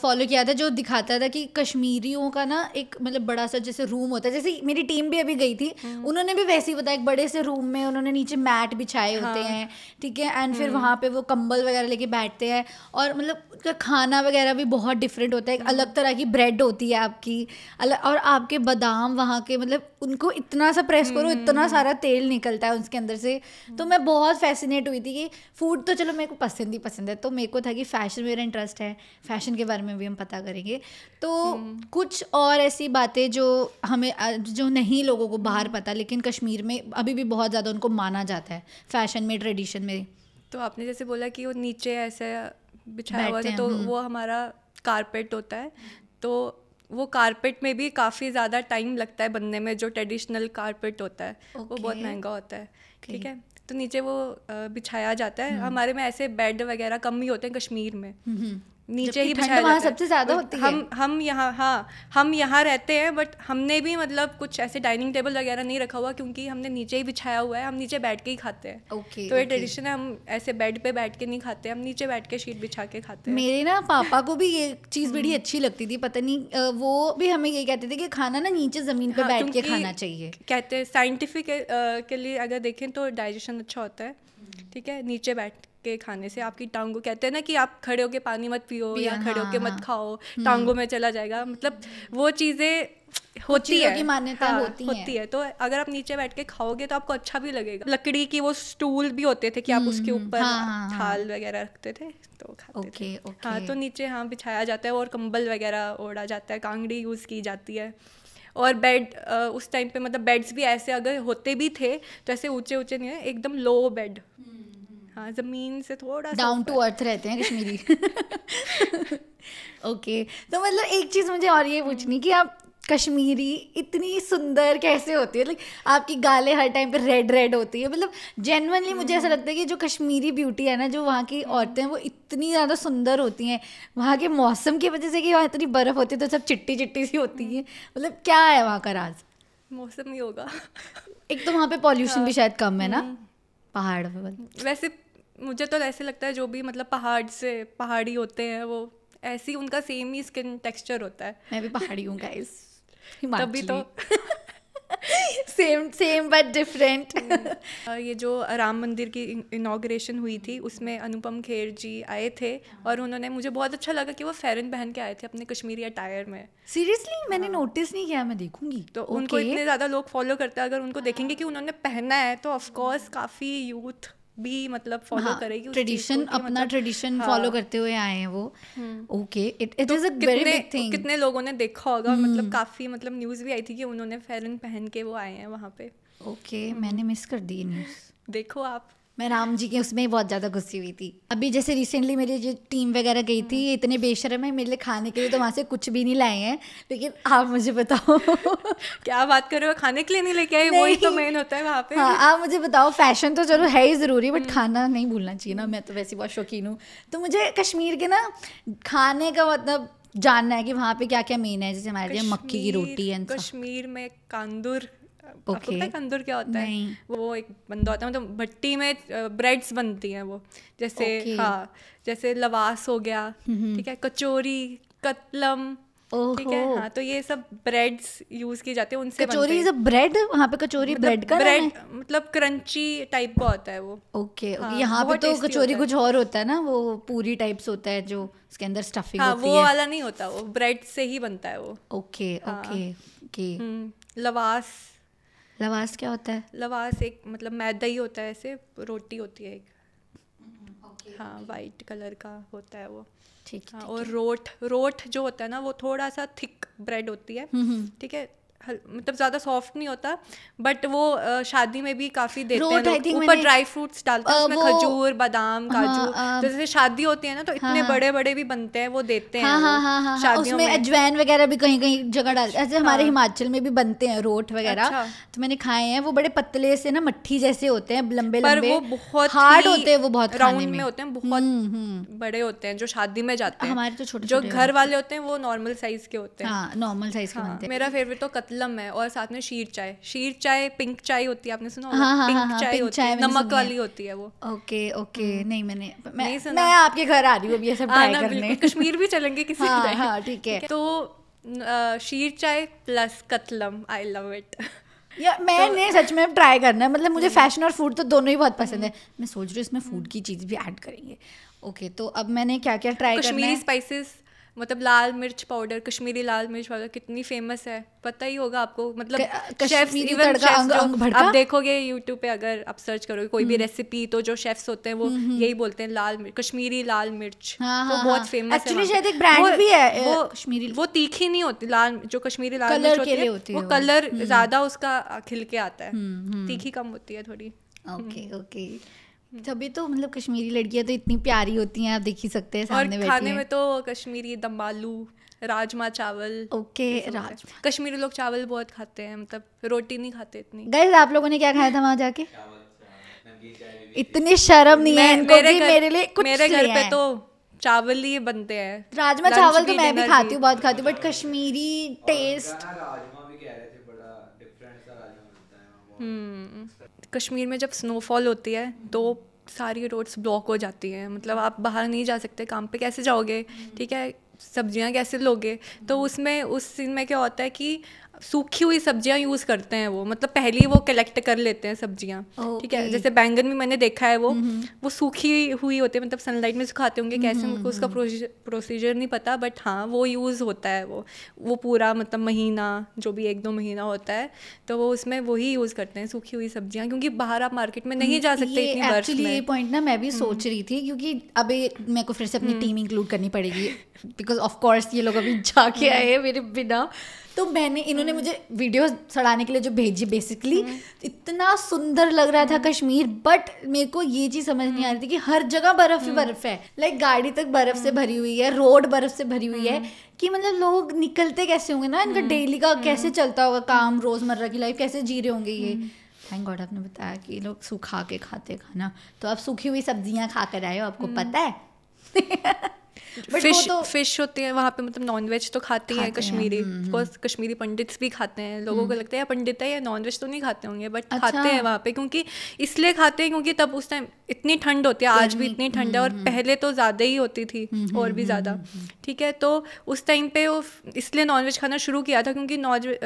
फॉलो किया था जो दिखाता था कि कश्मीरियों का ना एक मतलब बड़ा सा जैसे रूम होता है जैसे मेरी टीम भी अभी गई थी उन्होंने भी वैसे ही बताया एक बड़े से रूम में उन्होंने नीचे मैट बिछाए हाँ। होते हैं ठीक है एंड फिर वहाँ पर वो कंबल वगैरह लेके बैठते हैं और मतलब खाना वगैरह भी बहुत डिफरेंट होता है एक अलग तरह की ब्रेड होती है आपकी और आपके बादाम वहाँ के मतलब उनको इतना सा प्रेस करो इतना हम्म। सारा तेल निकलता है उसके अंदर से तो मैं बहुत फैसिनेट हुई थी कि फूड तो चलो मेरे को पसंद ही पसंद है तो मेरे को था कि फैशन मेरा इंटरेस्ट है फैशन के बारे में भी हम पता करेंगे तो हम्म। कुछ और ऐसी बातें जो हमें जो नहीं लोगों को बाहर हम्म। पता लेकिन कश्मीर में अभी भी बहुत ज़्यादा उनको माना जाता है फैशन में ट्रेडिशन में तो आपने जैसे बोला कि वो नीचे ऐसे बिछाया हुआ है तो वो हमारा कारपेट होता है तो वो कारपेट में भी काफ़ी ज़्यादा टाइम लगता है बनने में जो ट्रेडिशनल कारपेट होता है okay. वो बहुत महंगा होता है okay. ठीक है तो नीचे वो बिछाया जाता है हम्म। हमारे में ऐसे बेड वगैरह कम ही होते हैं कश्मीर में हम्म, हम्म। नीचे ही बिछाया वहाँ सबसे ज़्यादा होती है हम हम यहाँ हाँ हम यहाँ रहते हैं बट हमने भी मतलब कुछ ऐसे डाइनिंग टेबल वगैरह नहीं रखा हुआ क्योंकि हमने नीचे ही बिछाया हुआ है हम नीचे बैठ के ही खाते हैं ओके तो ये ट्रेडिशन है हम ऐसे बेड पे बैठ के नहीं खाते हम नीचे बैठ के शीट बिछा के खाते हैं मेरे ना पापा को भी ये चीज़ बड़ी हम्म। अच्छी लगती थी पता नहीं वो भी हमें ये कहते थे कि खाना ना नीचे ज़मीन पर हाँ, बैठ के खाना चाहिए कहते हैं साइंटिफिक के लिए अगर देखें तो डाइजेशन अच्छा होता है हम्म। ठीक है नीचे बैठ के खाने से आपकी टांगों कहते हैं ना कि आप खड़े होके पानी मत पियो या खड़े होके मत हाँ। खाओ हम्म। टांगों में चला जाएगा मतलब वो चीज़ें होती है मान्यता हाँ, होती, होती है।, है तो अगर आप नीचे बैठ के खाओगे तो आपको अच्छा भी लगेगा लकड़ी की वो स्टूल भी होते थे कि आप उसके हम्म, ऊपर हाँ, हाँ, हाँ, थाल वगैरह रखते थे तो खाते ओके, थे ओके। हाँ तो नीचे हाँ बिछाया जाता है और कंबल वगैरह ओढ़ा जाता है कांगड़ी यूज़ की जाती है और बेड उस टाइम पे मतलब बेड्स भी ऐसे अगर होते भी थे तो ऐसे ऊंचे ऊंचे नहीं है एकदम लो बेड हाँ ज़मीन से थोड़ा डाउन टू अर्थ रहते हैं कश्मीरी ओके [laughs] तो मतलब एक चीज़ मुझे और ये पूछनी हम्म। कि आप कश्मीरी इतनी सुंदर कैसे होती है लाइक आपकी गालें हर टाइम पे रेड रेड होती है मतलब जेनवनली मुझे ऐसा हम्म। लगता है कि जो कश्मीरी ब्यूटी है ना जो वहाँ की हम्म। औरतें हैं वो इतनी ज़्यादा सुंदर होती हैं वहाँ के मौसम की वजह से कि वहाँ इतनी बर्फ़ होती है तो सब चिट्टी चिट्टी सी होती है मतलब क्या है वहाँ का राज मौसम ही होगा एक तो वहाँ पे पॉल्यूशन भी हाँ। शायद कम है ना पहाड़ वैसे मुझे तो ऐसे लगता है जो भी मतलब पहाड़ से पहाड़ी होते हैं वो ऐसी उनका सेम ही स्किन टेक्सचर होता है मैं भी पहाड़ी हूँ गाइस [laughs] तभी तो सेम सेम बट डिफरेंट ये जो राम मंदिर की इनाग्रेशन हुई थी उसमें अनुपम खेर जी आए थे हाँ। और उन्होंने मुझे बहुत अच्छा लगा कि वो फेरन पहन के आए थे अपने कश्मीरी अटायर में सीरियसली मैंने नोटिस हाँ। नहीं किया मैं देखूंगी तो उनको इतने ज़्यादा लोग फॉलो करते हैं अगर उनको देखेंगे हाँ। कि उन्होंने पहना है तो ऑफकोर्स काफ़ी यूथ भी मतलब फॉलो हाँ, करेगी ट्रेडिशन अपना मतलब, ट्रेडिशन हाँ, फॉलो करते हुए आए हैं वो okay it it is a very big thing कितने लोगों ने देखा होगा मतलब हम्म। काफी मतलब न्यूज़ भी आई थी कि उन्होंने फेरन पहन के वो आए हैं वहाँ पे ओके मैंने मिस कर दी न्यूज़ [laughs] देखो आप मैं राम जी के उसमें बहुत ज़्यादा गुस्सी हुई थी अभी जैसे रिसेंटली मेरी जो टीम वगैरह गई थी इतने बेशरम है मेरे लिए खाने के लिए तो वहाँ से कुछ भी नहीं लाए हैं लेकिन आप मुझे बताओ [laughs] क्या बात कर रहे हो खाने के लिए नहीं लेके आए वही तो मेन होता है वहाँ पे हाँ आप मुझे बताओ फैशन तो चलो है ही ज़रूरी बट हम्म। खाना नहीं भूलना चाहिए ना मैं तो वैसे बहुत शौकीन हूँ तो मुझे कश्मीर के ना खाने का मतलब जानना है कि वहाँ पे क्या क्या मेन है जैसे हमारे लिए मक्की की रोटी है कश्मीर में कांदूर okay. आपको पता है तंदूर क्या होता है वो एक बंदा होता है मतलब भट्टी में ब्रेड्स बनती हैं वो जैसे okay. हाँ जैसे लवास हो गया ठीक है कचोरी कतलम ठीक है हाँ तो ये सब ब्रेड्स यूज किए जाते हैं उनसे कचौरी सब ब्रेड वहाँ पे कचोरी मतलब ब्रेड का ब्रेड मतलब क्रंची टाइप का होता है वो ओके okay, हाँ, यहाँ पे तो कचोरी कुछ और होता है ना वो पूरी टाइप्स होता है जो उसके अंदर स्टफिंग हाँ, होती वो है वो वाला नहीं होता वो ब्रेड से ही बनता है वो ओके हाँ। ओके ओके हम्म, लवास लवास क्या होता है लवास एक मतलब मैदा ही होता है ऐसे रोटी होती है एक हाँ वाइट कलर का होता है वो ठीक है हाँ, और रोट रोट जो होता है ना वो थोड़ा सा थिक ब्रेड होती है हम्म, हम्म। ठीक है मतलब ज़्यादा सॉफ्ट नहीं होता बट वो शादी में भी काफ़ी देते हैं ऊपर ड्राई फ्रूट्स डालते हैं उसमें खजूर बादाम हाँ, काजू जैसे शादी होती है ना तो इतने हाँ। बड़े बड़े भी बनते हैं वो देते हैं हाँ, उसमें में अजवैन वगैरह भी कहीं कहीं जगह डाल ऐसे हमारे हिमाचल में भी बनते हैं रोट वगैरह अच्छा। तो मैंने खाए हैं वो बड़े पतले से ना मट्ठी जैसे होते हैं लंबे लंबे वो बहुत हार्ड होते हैं वो बहुत राउंड में होते हैं बहुत हम्म, हम्म। बड़े होते हैं जो शादी में जाते हैं हमारे तो छोटे जो घर वाले होते हैं वो नॉर्मल साइज के होते हैं नॉर्मल साइज के मेरा फेवरेट तो रतलम है और साथ में शीर चाय शीर चाय पिंक चाय होती है आपने सुना होगा हाँ, हाँ पिंक हाँ, हाँ, चाय पिंक होती है नमक वाली होती है वो ओके ओके हम्म। नहीं मैंने मैं, नहीं सुना। मैं आपके घर आ रही हूँ ये सब ट्राई हाँ, करने कश्मीर भी चलेंगे किसी हाँ, हाँ, ठीक है तो शीर चाय प्लस कतलम आई लव इट या [laughs] मैंने तो, सच में ट्राई करना है मतलब मुझे फैशन हम्म। और फूड तो दोनों ही बहुत पसंद है हम्म। मैं सोच रही हूँ इसमें फूड की चीज़ भी ऐड करेंगे ओके तो अब मैंने क्या क्या ट्राई करना है कश्मीरी स्पाइसेस मतलब लाल मिर्च पाउडर कश्मीरी लाल मिर्च पाउडर कितनी फेमस है पता ही होगा आपको मतलब शेफ्स आप देखोगे यूट्यूब पे अगर आप सर्च करोगे कोई भी रेसिपी हम्म। तो जो शेफ्स होते हैं वो हम्म, हम्म। यही बोलते हैं लाल मिर्च कश्मीरी लाल मिर्च हाँ, तो बहुत फेमस हाँ। एक्चुअली शायद एक ब्रांड भी है वो कश्मीरी वो तीखी नहीं होती लाल जो कश्मीरी लाल मिर्च होती है वो कलर ज्यादा उसका खिल के आता है तीखी कम होती है थोड़ी ओके ओके तभी तो मतलब कश्मीरी लड़कियां तो इतनी प्यारी होती हैं आप देख ही सकते हैं सामने और खाने में तो कश्मीरी दम आलू राजमा चावल ओके okay, राजमा कश्मीरी लोग चावल बहुत खाते हैं मतलब रोटी नहीं खाते इतनी गैस आप लोगों ने क्या खाया था वहाँ जाके इतनी शर्म नहीं है इनको मेरे, मेरे लिए कुछ मेरे घर पे तो चावल ही बनते हैं राजमा चावल तो मैं भी खाती हूँ बहुत खाती हूँ बट कश्मीरी टेस्ट राजमा भी कह रहे थे बड़ा डिफरेंट सा राजमा मिलता है कश्मीर में जब स्नोफॉल होती है तो सारी रोड्स ब्लॉक हो जाती हैं मतलब आप बाहर नहीं जा सकते काम पे कैसे जाओगे ठीक है सब्जियां कैसे लोगे तो उसमें उस सीन में क्या होता है कि सूखी हुई सब्जियां यूज करते हैं वो मतलब पहले ही वो कलेक्ट कर लेते हैं सब्जियां ठीक है जैसे बैंगन भी मैंने देखा है वो mm-hmm. वो सूखी हुई होती है मतलब सनलाइट में सुखाते होंगे कैसे mm-hmm. उनको उसका प्रोसीजर mm-hmm. नहीं पता बट हाँ वो यूज़ होता है वो वो पूरा मतलब महीना जो भी एक दो महीना होता है तो वो उसमें वही यूज़ करते हैं सूखी हुई सब्जियाँ क्योंकि बाहर आप मार्केट में नहीं जा सकते इतनी ये पॉइंट ना मैं भी सोच रही थी क्योंकि अभी मेरे को फिर से अपनी टीम mm. इंक्लूड करनी पड़ेगी बिकॉज ऑफकोर्स ये लोग अभी जाके आए मेरे बिना तो मैंने इन्होंने हम्म। मुझे वीडियो सड़ाने के लिए जो भेजी बेसिकली हम्म। इतना सुंदर लग रहा था हम्म। कश्मीर बट मेरे को ये चीज समझ नहीं आ रही थी कि हर जगह बर्फ ही बर्फ है लाइक गाड़ी तक बर्फ से भरी हुई है रोड बर्फ से भरी हुई है कि मतलब लोग निकलते कैसे होंगे ना इनका डेली का कैसे चलता होगा काम रोजमर्रा की लाइफ कैसे जी रहे होंगे ये थैंक गॉड आपने बताया कि लोग सूखा के खाते खाना तो आप सूखी हुई सब्जियां खा कर आए हो आपको पता है [laughs] फिश तो... फिश होती है वहाँ पे मतलब नॉनवेज तो खाते ही हैं कश्मीरी हम्म, हम्म। कश्मीरी पंडित भी खाते हैं लोगों को हम्म। लगता है पंडित है या नॉनवेज तो नहीं खाते होंगे बट अच्छा। खाते हैं वहाँ पे क्योंकि इसलिए खाते हैं क्योंकि तब उस टाइम इतनी ठंड होती है आज भी इतनी ठंड है और पहले तो ज़्यादा ही होती थी और भी ज़्यादा ठीक है तो उस टाइम पे वो इसलिए नॉनवेज खाना शुरू किया था क्योंकि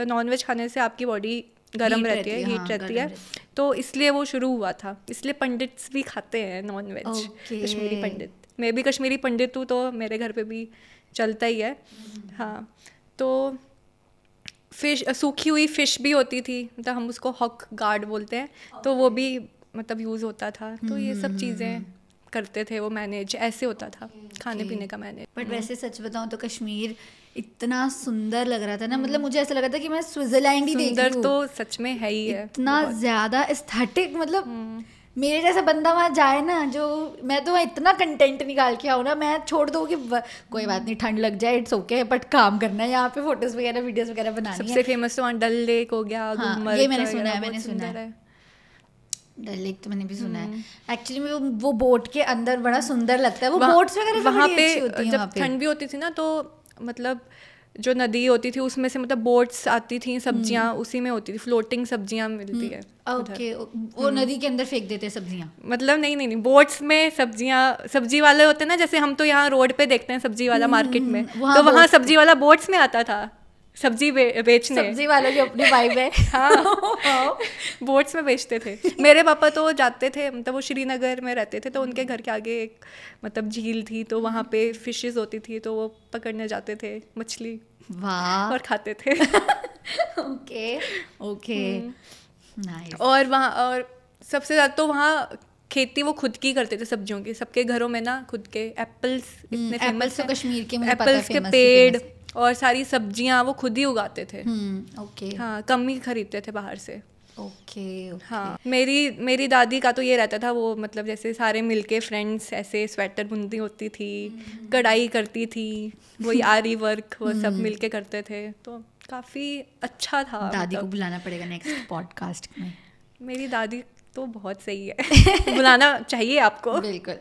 नॉनवेज खाने से आपकी बॉडी गर्म रहती है हीट हाँ, रहती है तो इसलिए वो शुरू हुआ था इसलिए पंडित्स भी खाते हैं नॉनवेज कश्मीरी पंडित मैं भी कश्मीरी पंडित हूँ तो मेरे घर पे भी चलता ही है हाँ तो फिश सूखी हुई फ़िश भी होती थी मतलब हम उसको हक गार्ड बोलते हैं तो वो भी मतलब यूज़ होता था तो ये सब चीज़ें हम्म, हम्म, हम्म। करते थे वो मैनेज ऐसे होता था खाने पीने का मैनेज बट वैसे सच बताऊँ तो कश्मीर इतना सुंदर लग रहा था ना मतलब मुझे ऐसा लगा था कि मैं स्विट्जरलैंड ही देख तो सच में है ही है इतना ज़्यादा एस्थेटिक मतलब मेरे जैसा बंदा वहाँ जाए ना जो मैं तो वहाँ इतना कंटेंट निकाल के आऊँ ना मैं छोड़ दूँ कि कोई बात नहीं ठंड लग जाए इट्स ओके बट काम करना है यहाँ पे फोटोज वगैरह वीडियोस वगैरह बनानी सबसे है। फेमस तो वहाँ डल लेक हो गया हाँ, ये मैंने सुना है मैंने सुना है डल लेक तो मैंने भी सुना है एक्चुअली हम्म। में वो बोट के अंदर बड़ा सुंदर लगता है वो बोट्स वगैरह वहाँ पे जब ठंड भी होती थी ना तो मतलब जो नदी होती थी उसमें से मतलब बोट्स आती थी सब्जियां हम्म। उसी में होती थी फ्लोटिंग सब्जियां मिलती हम्म। है ओके वो हम्म। नदी के अंदर फेंक देते हैं सब्जियां मतलब नहीं नहीं नहीं बोट्स में सब्जियां सब्जी वाले होते हैं ना जैसे हम तो यहाँ रोड पे देखते हैं सब्जी वाला मार्केट में तो वहाँ सब्जी वाला बोट्स में आता था सब्जी बेचने सब्जी वाले जो अपनी वाइब है [laughs] हाँ बोट्स हाँ। में बेचते थे मेरे पापा तो जाते थे मतलब वो श्रीनगर में रहते थे तो हम्म। उनके घर के आगे एक मतलब झील थी तो हम्म। वहाँ पे फिशेस होती थी तो वो पकड़ने जाते थे मछली वाह और खाते थे [laughs] ओके ओके नाइस हम्म। और वहाँ और सबसे ज़्यादा तो वहाँ खेती वो खुद की करते थे सब्जियों की सबके घरों में ना खुद के एप्पल्स इतने एप्पल्स तो कश्मीर के एप्पल्स के पेड़ और सारी सब्जियां वो खुद ही उगाते थे ओके हम्म, हाँ कम ही खरीदते थे बाहर से ओके okay, okay. हाँ मेरी मेरी दादी का तो ये रहता था वो मतलब जैसे सारे मिलके फ्रेंड्स ऐसे स्वेटर बुनती होती थी हम्म। कढ़ाई करती थी वो [laughs] आरी वर्क वो सब हम्म। मिलके करते थे तो काफ़ी अच्छा था दादी को मतलब। बुलाना पड़ेगा नेक्स्ट पॉडकास्ट [laughs] में मेरी दादी तो बहुत सही है [laughs] बुलाना चाहिए आपको बिल्कुल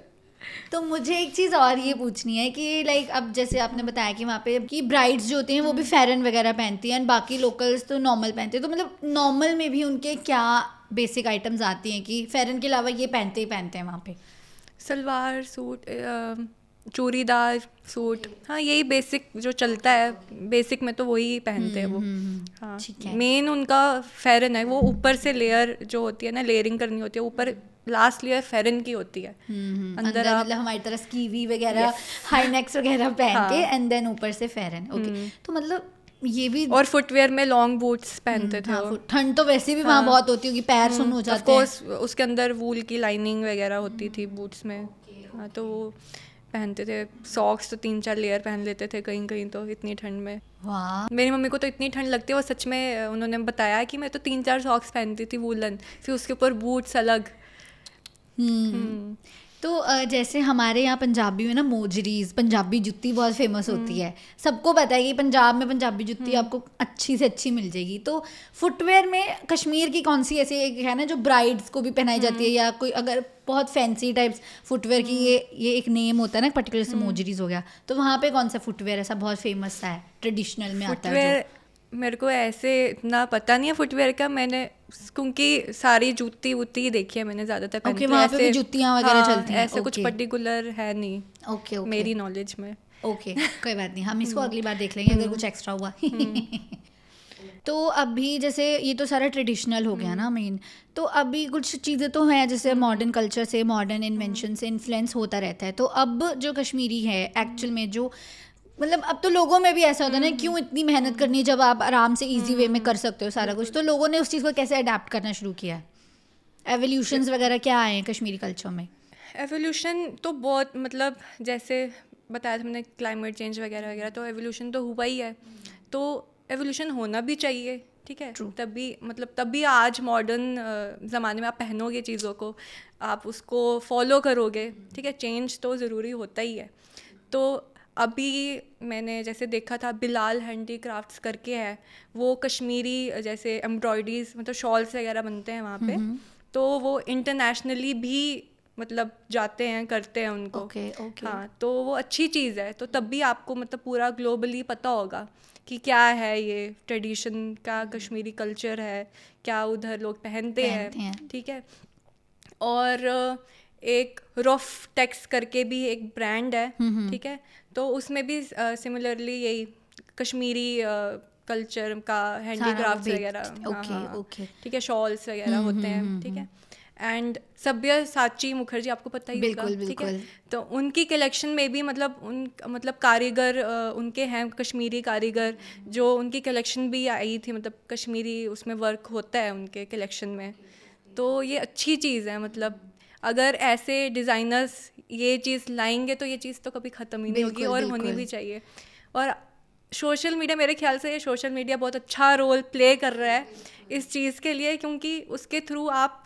तो मुझे एक चीज़ और ये पूछनी है कि लाइक अब जैसे आपने बताया कि वहाँ पे कि ब्राइड्स जो होती हैं वो भी फेरन वगैरह पहनती हैं एंड बाकी लोकल्स तो नॉर्मल पहनते हैं तो मतलब नॉर्मल में भी उनके क्या बेसिक आइटम्स आती हैं कि फेरन के अलावा ये पहनते ही पहनते हैं वहाँ पे सलवार सूट चूड़ीदार सूट हाँ यही बेसिक जो चलता है बेसिक में तो वही पहनते हैं वो हम्म, हम्म, हम्म, हाँ मेन उनका फेरन है वो ऊपर से लेयर जो होती है ना लेयरिंग करनी होती है ऊपर लास्ट लेयर फेरन की होती है अंदर, मतलब हमारी तरह स्कीवी वगैरह हाई नेक्स वगैरह पहन के एंड हाँ। देन ऊपर से फेरन ओके तो मतलब ये भी और फुटवेयर में लॉन्ग बूट्स पहनते थे हाँ, ठंड तो वैसे भी वहाँ हाँ। बहुत होती होगी पैर सुन हो जाते हैं उसके अंदर वूल की लाइनिंग वगैरह होती थी बूट्स में हाँ तो वो पहनते थे सॉक्स तो तीन चार लेयर पहन लेते थे कहीं कहीं तो इतनी ठंड में वाह मेरी मम्मी को तो इतनी ठंड लगती है वो सच में उन्होंने बताया कि मैं तो तीन चार सॉक्स पहनती थी वूलन फिर उसके ऊपर बूट्स अलग हम्म, हम्म। तो जैसे हमारे यहाँ पंजाबी में ना मोजरीज पंजाबी जुत्ती बहुत फेमस होती हम्म। है सबको पता है कि पंजाब में पंजाबी जुत्ती हम्म। आपको अच्छी से अच्छी मिल जाएगी तो फुटवेयर में कश्मीर की कौन सी ऐसी एक है ना जो ब्राइड्स को भी पहनाई हम्म। जाती है या कोई अगर बहुत फैंसी टाइप्स फुटवेयर की ये ये एक नेम होता है ना पर्टिकुलर से मोजरीज हो गया तो वहाँ पे कौन सा फुटवेयर ऐसा बहुत फेमस है ट्रेडिशनल में आता है मेरे को ऐसे इतना पता नहीं है फुटवेयर का मैंने क्योंकि सारी जूती वूती देखी है मैंने ज़्यादातर okay, तो वहाँ पे भी जूतियाँ वगैरह हाँ, चलती हैं ऐसे okay. कुछ पर्टिकुलर है नहीं ओके okay, okay. मेरी नॉलेज में ओके okay, कोई बात नहीं हम [laughs] इसको हम्म। अगली बार देख लेंगे अगर हम्म। कुछ एक्स्ट्रा हुआ हम्म। [laughs] तो अभी जैसे ये तो सारा ट्रेडिशनल हो गया ना मेन तो अभी कुछ चीज़ें तो हैं जैसे मॉडर्न कल्चर से मॉडर्न इन्वेंशन से इन्फ्लुएंस होता रहता है तो अब जो कश्मीरी है एक्चुअल में जो मतलब अब तो लोगों में भी ऐसा होता है ना क्यों हम्म। इतनी मेहनत करनी है जब आप आराम से इजी वे में कर हम्म। सकते हो सारा कुछ तो लोगों ने उस चीज़ को कैसे अडेप्ट करना शुरू किया है एवोल्यूशन वगैरह क्या आए हैं कश्मीरी कल्चर में एवोल्यूशन तो बहुत मतलब जैसे बताया था हमने क्लाइमेट चेंज वगैरह वगैरह तो एवोल्यूशन तो हुआ ही है तो एवोल्यूशन होना भी चाहिए ठीक है True. तब भी मतलब तब भी आज मॉडर्न ज़माने में आप पहनोगे चीज़ों को आप उसको फॉलो करोगे ठीक है चेंज तो ज़रूरी होता ही है तो अभी मैंने जैसे देखा था बिलाल हैंडी क्राफ्ट करके है वो कश्मीरी जैसे एम्ब्रॉयडरीज मतलब शॉल्स वगैरह बनते हैं वहाँ पे तो वो इंटरनेशनली भी मतलब जाते हैं करते हैं उनको okay, okay. हाँ तो वो अच्छी चीज़ है तो तब भी आपको मतलब पूरा ग्लोबली पता होगा कि क्या है ये ट्रेडिशन का हम्म। कश्मीरी कल्चर है क्या उधर लोग पहनते, पहनते हैं ठीक है और एक रफ टेक्स करके भी एक ब्रांड है हम्म, हम्म। ठीक है तो उसमें भी सिमिलरली यही कश्मीरी कल्चर का हैंडीक्राफ्ट वगैरह ओके ओके हाँ, हाँ। ठीक है शॉल्स वगैरह हम्म, होते हैं ठीक है एंड सभ्य साची मुखर्जी आपको पता ही होगा ठीक है तो उनकी कलेक्शन में भी मतलब उन मतलब कारीगर उनके हैं कश्मीरी कारीगर जो उनकी कलेक्शन भी आई थी मतलब कश्मीरी उसमें वर्क होता है उनके कलेक्शन में तो ये अच्छी चीज़ है मतलब अगर ऐसे डिज़ाइनर्स ये चीज़ लाएंगे तो ये चीज़ तो कभी ख़त्म ही नहीं होगी और होनी भी चाहिए और सोशल मीडिया मेरे ख्याल से ये सोशल मीडिया बहुत अच्छा रोल प्ले कर रहा है इस चीज़ के लिए क्योंकि उसके थ्रू आप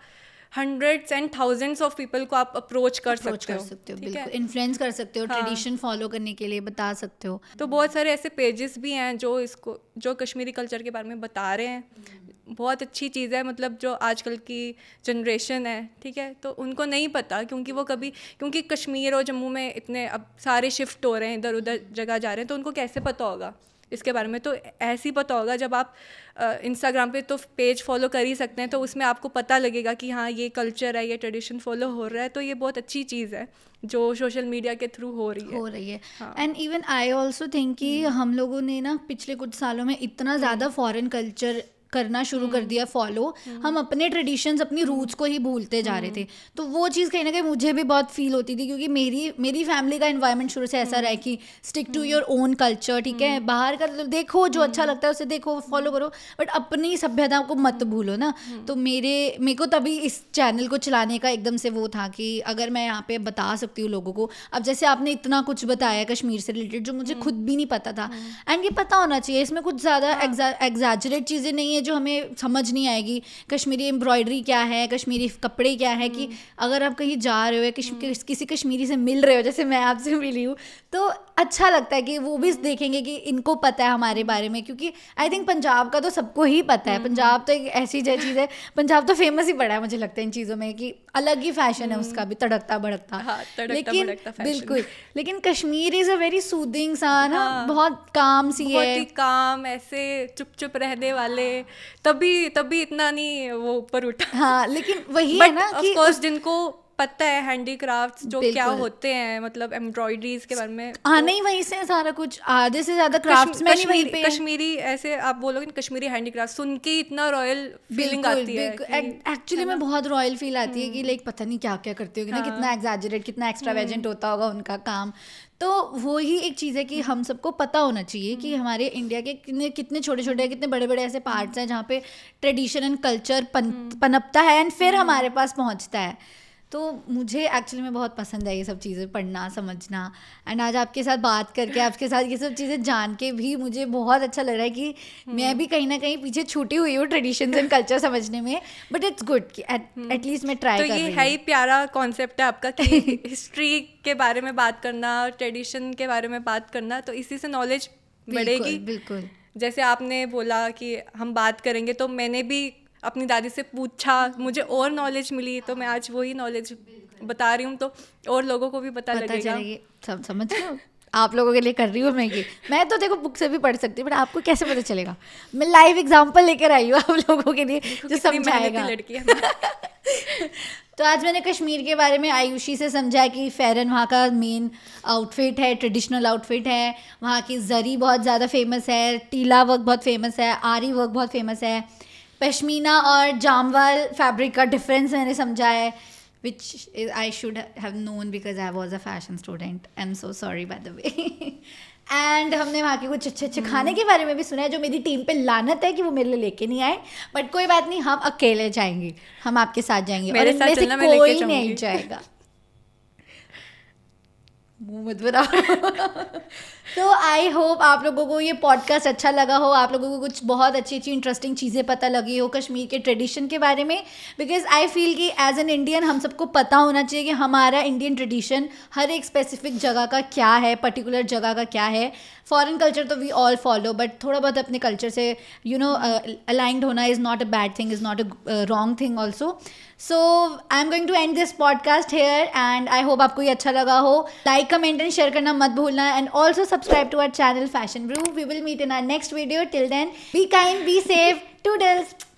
hundreds and thousands of people को आप अप्रोच कर अप्रोच सकते कर हो सकते हो बिल्कुल इन्फ्लुएंस कर सकते हो ट्रेडिशन हाँ। फॉलो करने के लिए बता सकते हो तो बहुत सारे ऐसे पेजेस भी हैं जो इसको जो कश्मीरी कल्चर के बारे में बता रहे हैं बहुत अच्छी चीज़ है मतलब जो आजकल की जनरेशन है ठीक है तो उनको नहीं पता क्योंकि वो कभी क्योंकि कश्मीर और जम्मू में इतने अब सारे शिफ्ट हो रहे हैं इधर उधर जगह जा रहे हैं तो उनको कैसे पता होगा इसके बारे में तो ऐसे ही पता होगा जब आप इंस्टाग्राम पे तो पेज फॉलो कर ही सकते हैं तो उसमें आपको पता लगेगा कि हाँ ये कल्चर है ये ट्रेडिशन फॉलो हो रहा है तो ये बहुत अच्छी चीज़ है जो सोशल मीडिया के थ्रू हो रही है हो रही है and even I also think कि हम्म। हम लोगों ने ना पिछले कुछ सालों में इतना हम्म। ज़्यादा फॉरेन कल्चर करना शुरू कर हम्म। दिया फॉलो हम्म। हम अपने ट्रेडिशंस अपनी रूट्स को ही भूलते जा रहे थे हम्म। तो वो चीज़ कहीं ना कहीं मुझे भी बहुत फील होती थी क्योंकि मेरी मेरी फैमिली का इन्वायरमेंट शुरू से ऐसा रहा कि stick to your own culture ठीक है बाहर का मतलब देखो जो अच्छा लगता है उसे देखो फॉलो करो बट अपनी सभ्यता को मत भूलो ना तो मेरे मेरे को तभी इस चैनल को चलाने का एकदम से वो था कि अगर मैं यहाँ पे बता सकती हूँ लोगों को अब जैसे आपने इतना कुछ बताया कश्मीर से रिलेटेड जो मुझे खुद भी नहीं पता था एंड ये पता होना चाहिए इसमें कुछ ज़्यादा एग्जैजरेट हाँ। चीज़ें नहीं है जो हमें समझ नहीं आएगी कश्मीरी एम्ब्रॉयडरी क्या है कश्मीरी कपड़े क्या है कि अगर आप कहीं जा रहे हो या किस, किस, किसी कश्मीरी से मिल रहे हो जैसे मैं आपसे मिली हूँ तो अच्छा लगता है कि वो भी देखेंगे कि इनको पता है हमारे बारे में क्योंकि आई थिंक पंजाब का तो सबको ही पता है हम्म, पंजाब हम्म। तो एक ऐसी चीज़ है पंजाब तो फेमस ही पड़ा है मुझे लगता है इन चीज़ों में कि अलग ही फैशन है उसका भी तड़कता भड़कता हाँ, लेकिन बिल्कुल लेकिन Kashmir is a very soothing सा ना हाँ। बहुत काम सी बहुत है काम ऐसे चुप चुप रहने वाले तभी तभी इतना नहीं वो ऊपर उठा हाँ लेकिन वही है ना कि जिनको पता है हैंडीक्राफ्ट्स जो क्या होते हैं मतलब एम्ब्रॉयडरीज के बारे में हाँ तो नहीं वहीं से सारा कुछ आधे हाँ, से ज्यादा क्राफ्ट्स में कश्मीरी, वहीं पे कश्मीरी ऐसे आप बोलोगे कश्मीरी हैंडीक्राफ्ट सुन के इतना रॉयल फीलिंग आती है एक्चुअली में बहुत रॉयल फील आती है कि लाइक हम्म। पता नहीं क्या क्या करते होगी ना हाँ। कितना एग्जैजरेट कितना एक्स्ट्रावेजेंट हम्म। होता होगा उनका काम तो वो ही एक चीज़ है कि हम सबको पता होना चाहिए कि हम्म। हमारे इंडिया के कितने कितने छोटे छोटे कितने बड़े बड़े ऐसे पार्ट्स हैं जहाँ पे ट्रेडिशन एंड कल्चर पन, पनपता है एंड फिर हमारे पास पहुँचता है तो मुझे एक्चुअली में बहुत पसंद है ये सब चीज़ें पढ़ना समझना एंड आज आपके साथ बात करके आपके साथ ये सब चीज़ें जान के भी मुझे बहुत अच्छा लग रहा है कि मैं हम्म। भी कहीं ना कहीं पीछे छूटी हुई हूँ ट्रेडिशन एंड कल्चर समझने में बट इट्स गुड कि एटलीस्ट हम्म। मैं ट्राई तो ये है ही प्यारा कॉन्सेप्ट है आपका कि हिस्ट्री [laughs] के बारे में बात करना ट्रेडिशन के बारे में बात करना तो इसी से नॉलेज बढ़ेगी बिल्कुल जैसे आपने बोला कि हम बात करेंगे तो मैंने भी अपनी दादी से पूछा मुझे और नॉलेज मिली तो मैं आज वही नॉलेज बता रही हूँ तो और लोगों को भी पता, पता लगेगा समझ लो आप लोगों के लिए कर रही हूँ मैं कि मैं तो देखो बुक से भी पढ़ सकती हूँ बट आपको कैसे पता चलेगा मैं लाइव एग्जाम्पल लेकर आई हूँ आप लोगों के लिए जो समझाएगा लड़की [laughs] तो आज मैंने कश्मीर के बारे में आयुषी से समझा कि फ़ेरन वहाँ का मेन आउटफिट है ट्रेडिशनल आउटफिट है वहाँ की जरी बहुत ज़्यादा फेमस है टीला वर्क बहुत फेमस है आरी वर्क बहुत फेमस है पश्मीना और जामवाल फैब्रिक का डिफरेंस मैंने समझा है is I should have known because I was a fashion student I am so sorry by the way and हमने वहाँ के कुछ अच्छे अच्छे hmm. खाने के बारे में भी सुना है जो मेरी टीम पे लानत है कि वो मेरे लिए लेके नहीं आए बट कोई बात नहीं हम अकेले जाएंगे हम आपके साथ जाएंगे मेरे और साथ से कोई नहीं जाएगा [laughs] मुंह मत [laughs] [laughs] तो आई होप आप लोगों को ये पॉडकास्ट अच्छा लगा हो आप लोगों को कुछ बहुत अच्छी अच्छी इंटरेस्टिंग चीज़ें पता लगी हो कश्मीर के ट्रेडिशन के बारे में बिकॉज आई फील कि एज एन इंडियन हम सबको पता होना चाहिए कि हमारा इंडियन ट्रेडिशन हर एक स्पेसिफिक जगह का क्या है पर्टिकुलर जगह का क्या है फॉरेन कल्चर तो वी ऑल फॉलो बट थोड़ा बहुत अपने कल्चर से यू नो अलाइंड होना is not a bad thing is not a wrong thing also so I am going to end this podcast here and I hope आपको ये अच्छा लगा हो लाइक कमेंट एंड शेयर करना मत भूलना and also subscribe to our channel Fashion Brew. We will meet in our next video. Till then, be kind, be safe. Toodles.